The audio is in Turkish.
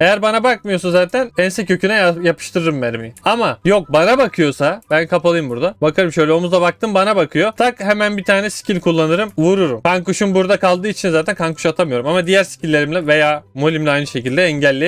Eğer bana bakmıyorsa zaten ense köküne yapıştırırım mermiyi. Ama yok bana bakıyorsa ben kapalıyım burada. Bakarım şöyle omuzda baktım bana bakıyor. Tak hemen bir tane skill kullanırım vururum. Kankuşum burada kaldığı için zaten kankuş atamıyorum. Ama diğer skilllerimle veya molimle aynı şekilde engelleyebilirim.